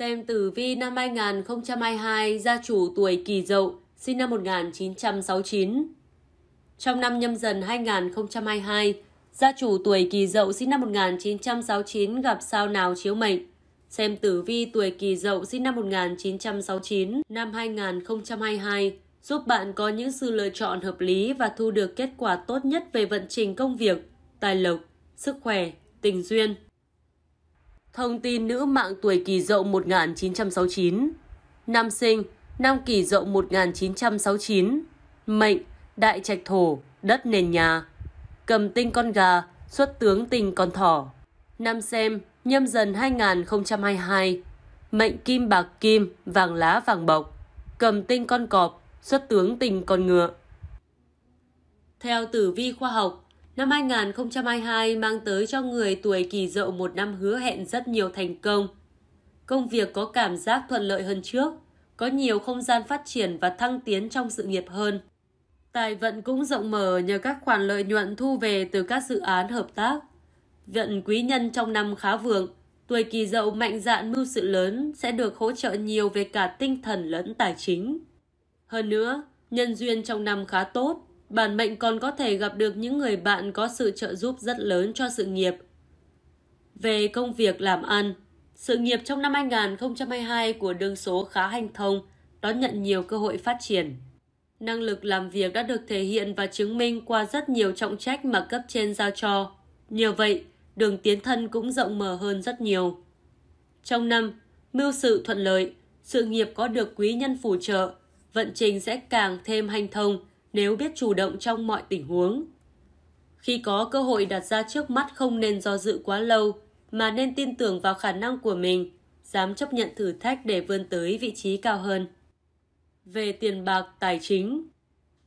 xem tử vi năm 2022 gia chủ tuổi Kỷ Dậu, sinh năm 1969. Trong năm nhâm dần 2022, gia chủ tuổi Kỷ Dậu sinh năm 1969 gặp sao nào chiếu mệnh. Xem tử vi tuổi Kỷ Dậu sinh năm 1969 năm 2022 giúp bạn có những sự lựa chọn hợp lý và thu được kết quả tốt nhất về vận trình công việc, tài lộc, sức khỏe, tình duyên. Thông tin nữ mạng tuổi kỳ dậu 1969 Nam sinh, năm kỳ dậu 1969 Mệnh, đại trạch thổ, đất nền nhà Cầm tinh con gà, xuất tướng tinh con thỏ Nam xem, nhâm dần 2022 Mệnh kim bạc kim, vàng lá vàng bọc Cầm tinh con cọp, xuất tướng tinh con ngựa Theo tử vi khoa học, Năm 2022 mang tới cho người tuổi kỳ dậu một năm hứa hẹn rất nhiều thành công. Công việc có cảm giác thuận lợi hơn trước, có nhiều không gian phát triển và thăng tiến trong sự nghiệp hơn. Tài vận cũng rộng mở nhờ các khoản lợi nhuận thu về từ các dự án hợp tác. Vận quý nhân trong năm khá vượng, tuổi kỳ dậu mạnh dạn mưu sự lớn sẽ được hỗ trợ nhiều về cả tinh thần lẫn tài chính. Hơn nữa, nhân duyên trong năm khá tốt, Bản mệnh còn có thể gặp được những người bạn có sự trợ giúp rất lớn cho sự nghiệp. Về công việc làm ăn, sự nghiệp trong năm 2022 của đương số khá hanh thông, đón nhận nhiều cơ hội phát triển. Năng lực làm việc đã được thể hiện và chứng minh qua rất nhiều trọng trách mà cấp trên giao cho. Nhờ vậy, đường tiến thân cũng rộng mở hơn rất nhiều. Trong năm, mưu sự thuận lợi, sự nghiệp có được quý nhân phù trợ, vận trình sẽ càng thêm hanh thông, nếu biết chủ động trong mọi tình huống. Khi có cơ hội đặt ra trước mắt không nên do dự quá lâu, mà nên tin tưởng vào khả năng của mình, dám chấp nhận thử thách để vươn tới vị trí cao hơn. Về tiền bạc, tài chính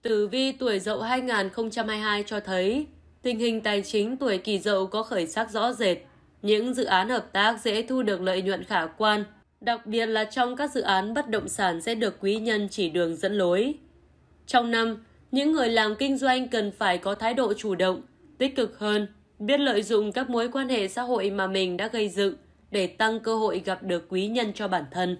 Tử vi tuổi dậu 2022 cho thấy, tình hình tài chính tuổi kỳ dậu có khởi sắc rõ rệt. Những dự án hợp tác dễ thu được lợi nhuận khả quan, đặc biệt là trong các dự án bất động sản sẽ được quý nhân chỉ đường dẫn lối. Trong năm, những người làm kinh doanh cần phải có thái độ chủ động, tích cực hơn, biết lợi dụng các mối quan hệ xã hội mà mình đã gây dựng để tăng cơ hội gặp được quý nhân cho bản thân.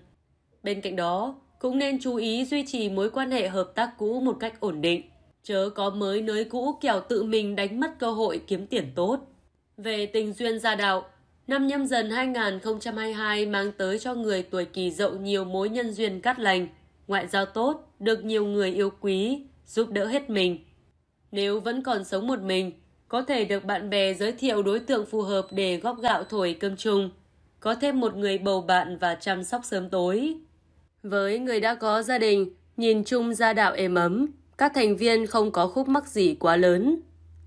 Bên cạnh đó, cũng nên chú ý duy trì mối quan hệ hợp tác cũ một cách ổn định, chớ có mới nới cũ kẻo tự mình đánh mất cơ hội kiếm tiền tốt. Về tình duyên gia đạo, năm nhâm dần 2022 mang tới cho người tuổi kỳ dậu nhiều mối nhân duyên cát lành, ngoại giao tốt, được nhiều người yêu quý, giúp đỡ hết mình. Nếu vẫn còn sống một mình, có thể được bạn bè giới thiệu đối tượng phù hợp để góp gạo thổi cơm chung, có thêm một người bầu bạn và chăm sóc sớm tối. Với người đã có gia đình, nhìn chung gia đạo êm ấm, các thành viên không có khúc mắc gì quá lớn.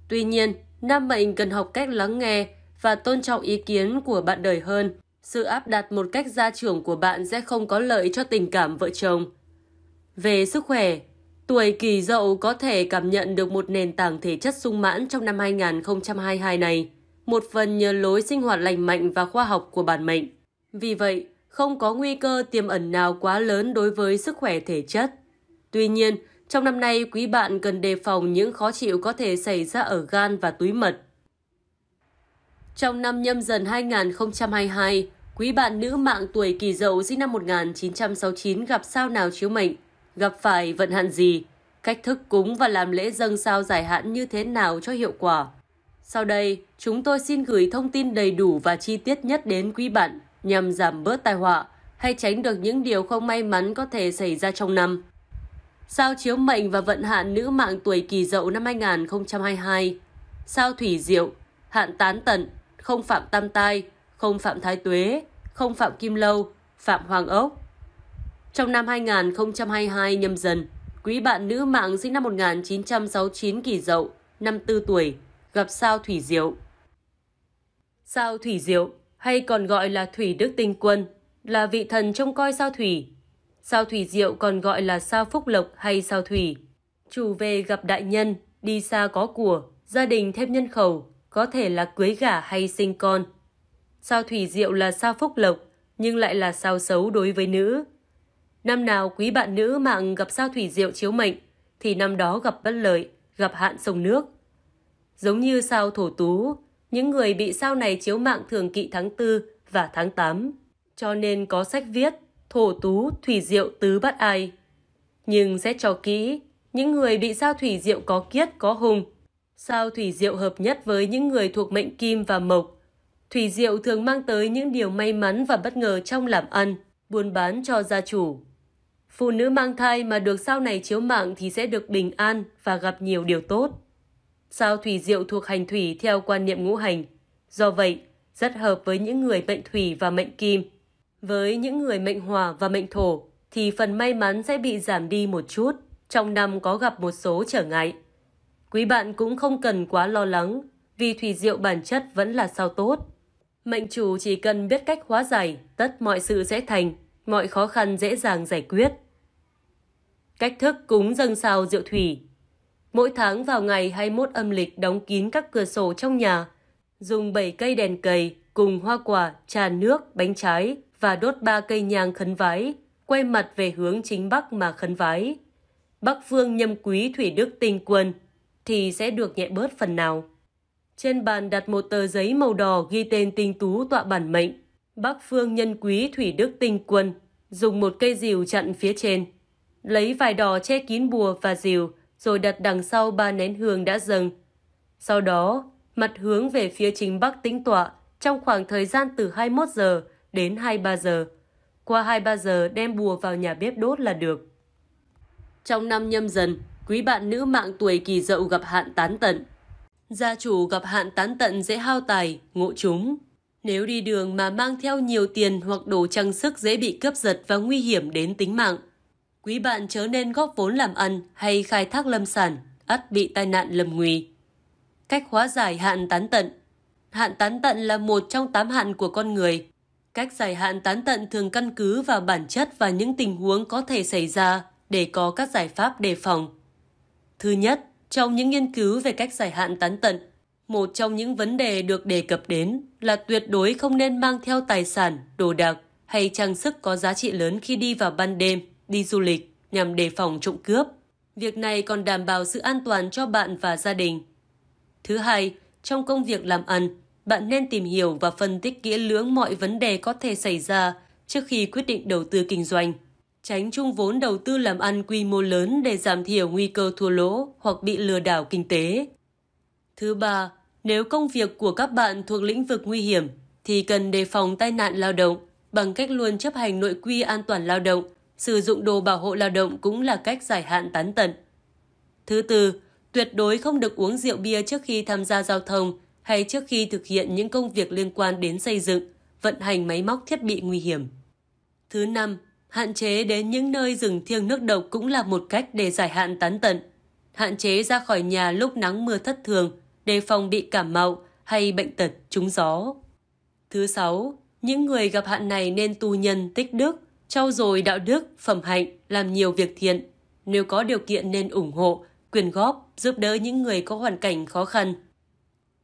Tuy nhiên, nam mệnh cần học cách lắng nghe và tôn trọng ý kiến của bạn đời hơn. Sự áp đặt một cách gia trưởng của bạn sẽ không có lợi cho tình cảm vợ chồng. Về sức khỏe, Tuổi kỳ dậu có thể cảm nhận được một nền tảng thể chất sung mãn trong năm 2022 này, một phần nhờ lối sinh hoạt lành mạnh và khoa học của bản mệnh. Vì vậy, không có nguy cơ tiềm ẩn nào quá lớn đối với sức khỏe thể chất. Tuy nhiên, trong năm nay quý bạn cần đề phòng những khó chịu có thể xảy ra ở gan và túi mật. Trong năm nhâm dần 2022, quý bạn nữ mạng tuổi kỳ dậu sinh năm 1969 gặp sao nào chiếu mệnh – gặp phải vận hạn gì, cách thức cúng và làm lễ dâng sao giải hạn như thế nào cho hiệu quả. Sau đây, chúng tôi xin gửi thông tin đầy đủ và chi tiết nhất đến quý bạn nhằm giảm bớt tai họa hay tránh được những điều không may mắn có thể xảy ra trong năm. Sao chiếu mệnh và vận hạn nữ mạng tuổi kỳ dậu năm 2022. Sao thủy diệu, hạn tán tận, không phạm tam tai, không phạm thái tuế, không phạm kim lâu, phạm hoàng ốc. Trong năm 2022 nhâm dần, quý bạn nữ mạng sinh năm 1969 kỷ dậu, 54 tuổi, gặp sao Thủy Diệu. Sao Thủy Diệu, hay còn gọi là Thủy Đức Tinh Quân, là vị thần trông coi sao Thủy. Sao Thủy Diệu còn gọi là sao Phúc Lộc hay sao Thủy. Chủ về gặp đại nhân, đi xa có của, gia đình thêm nhân khẩu, có thể là cưới gả hay sinh con. Sao Thủy Diệu là sao Phúc Lộc, nhưng lại là sao xấu đối với nữ. Năm nào quý bạn nữ mạng gặp sao thủy diệu chiếu mệnh, thì năm đó gặp bất lợi, gặp hạn sông nước. Giống như sao thổ tú, những người bị sao này chiếu mạng thường kỵ tháng 4 và tháng 8. Cho nên có sách viết thổ tú thủy diệu tứ bắt ai. Nhưng xét cho kỹ, những người bị sao thủy diệu có kiết có hùng. Sao thủy diệu hợp nhất với những người thuộc mệnh kim và mộc. Thủy diệu thường mang tới những điều may mắn và bất ngờ trong làm ăn, buôn bán cho gia chủ phụ nữ mang thai mà được sau này chiếu mạng thì sẽ được bình an và gặp nhiều điều tốt. Sao thủy diệu thuộc hành thủy theo quan niệm ngũ hành. Do vậy, rất hợp với những người mệnh thủy và mệnh kim. Với những người mệnh hỏa và mệnh thổ thì phần may mắn sẽ bị giảm đi một chút, trong năm có gặp một số trở ngại. Quý bạn cũng không cần quá lo lắng vì thủy diệu bản chất vẫn là sao tốt. Mệnh chủ chỉ cần biết cách hóa giải, tất mọi sự sẽ thành, mọi khó khăn dễ dàng giải quyết. Cách thức cúng dâng sao rượu thủy. Mỗi tháng vào ngày 21 âm lịch đóng kín các cửa sổ trong nhà, dùng 7 cây đèn cầy cùng hoa quả, trà nước, bánh trái và đốt 3 cây nhang khấn vái, quay mặt về hướng chính Bắc mà khấn vái. Bắc phương nhâm quý thủy đức tinh quân thì sẽ được nhẹ bớt phần nào. Trên bàn đặt một tờ giấy màu đỏ ghi tên tinh tú tọa bản mệnh, Bắc phương nhân quý thủy đức tinh quân, dùng một cây rìu chặn phía trên lấy vải đỏ che kín bùa và rìu, rồi đặt đằng sau ba nén hương đã dâng. Sau đó, mặt hướng về phía chính bắc tĩnh tọa trong khoảng thời gian từ 21 giờ đến 23 giờ. Qua 23 giờ đem bùa vào nhà bếp đốt là được. Trong năm nhâm dần, quý bạn nữ mạng tuổi kỳ dậu gặp hạn tán tận. Gia chủ gặp hạn tán tận dễ hao tài, ngộ chúng. Nếu đi đường mà mang theo nhiều tiền hoặc đồ trang sức dễ bị cướp giật và nguy hiểm đến tính mạng. Quý bạn chớ nên góp vốn làm ăn hay khai thác lâm sản, ắt bị tai nạn lâm nguy. Cách hóa giải hạn tán tận Hạn tán tận là một trong tám hạn của con người. Cách giải hạn tán tận thường căn cứ vào bản chất và những tình huống có thể xảy ra để có các giải pháp đề phòng. Thứ nhất, trong những nghiên cứu về cách giải hạn tán tận, một trong những vấn đề được đề cập đến là tuyệt đối không nên mang theo tài sản, đồ đạc hay trang sức có giá trị lớn khi đi vào ban đêm đi du lịch nhằm đề phòng trộm cướp. Việc này còn đảm bảo sự an toàn cho bạn và gia đình. Thứ hai, trong công việc làm ăn, bạn nên tìm hiểu và phân tích kỹ lưỡng mọi vấn đề có thể xảy ra trước khi quyết định đầu tư kinh doanh. Tránh chung vốn đầu tư làm ăn quy mô lớn để giảm thiểu nguy cơ thua lỗ hoặc bị lừa đảo kinh tế. Thứ ba, nếu công việc của các bạn thuộc lĩnh vực nguy hiểm thì cần đề phòng tai nạn lao động bằng cách luôn chấp hành nội quy an toàn lao động Sử dụng đồ bảo hộ lao động cũng là cách giải hạn tán tận. Thứ tư, tuyệt đối không được uống rượu bia trước khi tham gia giao thông hay trước khi thực hiện những công việc liên quan đến xây dựng, vận hành máy móc thiết bị nguy hiểm. Thứ năm, hạn chế đến những nơi rừng thiêng nước độc cũng là một cách để giải hạn tán tận. Hạn chế ra khỏi nhà lúc nắng mưa thất thường, đề phòng bị cảm mạo hay bệnh tật trúng gió. Thứ sáu, những người gặp hạn này nên tu nhân tích đức, trau dồi đạo đức, phẩm hạnh, làm nhiều việc thiện. Nếu có điều kiện nên ủng hộ, quyên góp, giúp đỡ những người có hoàn cảnh khó khăn.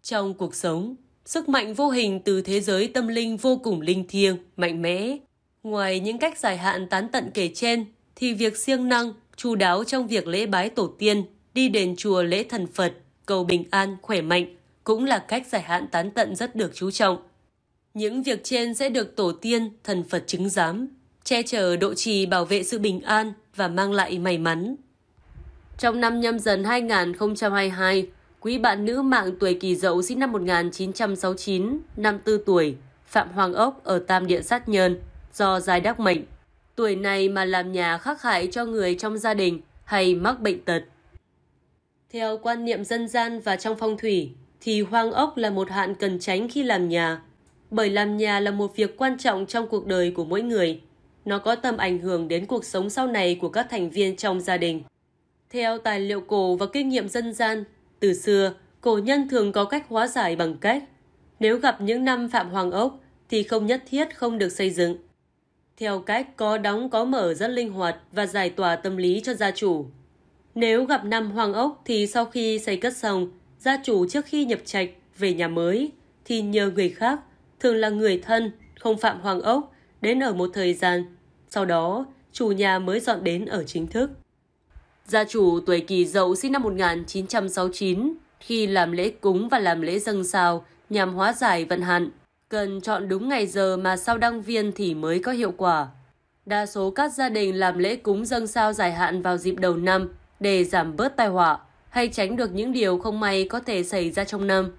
Trong cuộc sống, sức mạnh vô hình từ thế giới tâm linh vô cùng linh thiêng, mạnh mẽ. Ngoài những cách giải hạn tán tận kể trên, thì việc siêng năng, chú đáo trong việc lễ bái tổ tiên, đi đền chùa lễ thần Phật, cầu bình an, khỏe mạnh cũng là cách giải hạn tán tận rất được chú trọng. Những việc trên sẽ được tổ tiên, thần Phật chứng giám, che chở độ trì bảo vệ sự bình an và mang lại may mắn. Trong năm nhâm dần 2022, quý bạn nữ mạng tuổi kỳ dậu sinh năm 1969, năm tư tuổi, Phạm Hoàng Ốc ở Tam Điện Sát nhơn do giai đắc mệnh. Tuổi này mà làm nhà khắc hại cho người trong gia đình hay mắc bệnh tật. Theo quan niệm dân gian và trong phong thủy, thì hoàng ốc là một hạn cần tránh khi làm nhà. Bởi làm nhà là một việc quan trọng trong cuộc đời của mỗi người – nó có tầm ảnh hưởng đến cuộc sống sau này của các thành viên trong gia đình. Theo tài liệu cổ và kinh nghiệm dân gian, từ xưa, cổ nhân thường có cách hóa giải bằng cách nếu gặp những năm Phạm Hoàng Ốc thì không nhất thiết không được xây dựng. Theo cách có đóng có mở rất linh hoạt và giải tỏa tâm lý cho gia chủ. Nếu gặp năm Hoàng Ốc thì sau khi xây cất xong, gia chủ trước khi nhập trạch về nhà mới thì nhờ người khác, thường là người thân, không Phạm Hoàng Ốc, đến ở một thời gian. Sau đó, chủ nhà mới dọn đến ở chính thức. Gia chủ tuổi kỳ dậu sinh năm 1969, khi làm lễ cúng và làm lễ dâng sao nhằm hóa giải vận hạn, cần chọn đúng ngày giờ mà sao đăng viên thì mới có hiệu quả. Đa số các gia đình làm lễ cúng dâng sao dài hạn vào dịp đầu năm để giảm bớt tai họa hay tránh được những điều không may có thể xảy ra trong năm.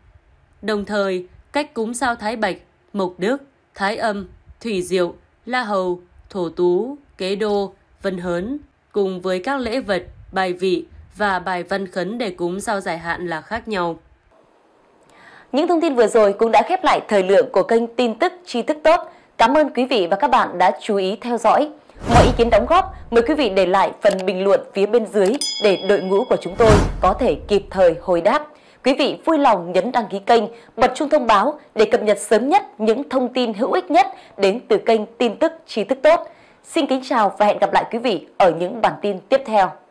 Đồng thời, cách cúng sao Thái Bạch, Mộc Đức, Thái Âm Thủy Diệu, La Hầu, Thổ Tú, Kế Đô, Vân Hớn, cùng với các lễ vật, bài vị và bài văn khấn để cúng sau giải hạn là khác nhau. Những thông tin vừa rồi cũng đã khép lại thời lượng của kênh tin tức tri thức tốt. Cảm ơn quý vị và các bạn đã chú ý theo dõi. Mọi ý kiến đóng góp, mời quý vị để lại phần bình luận phía bên dưới để đội ngũ của chúng tôi có thể kịp thời hồi đáp. Quý vị vui lòng nhấn đăng ký kênh, bật chuông thông báo để cập nhật sớm nhất những thông tin hữu ích nhất đến từ kênh tin tức trí thức tốt. Xin kính chào và hẹn gặp lại quý vị ở những bản tin tiếp theo.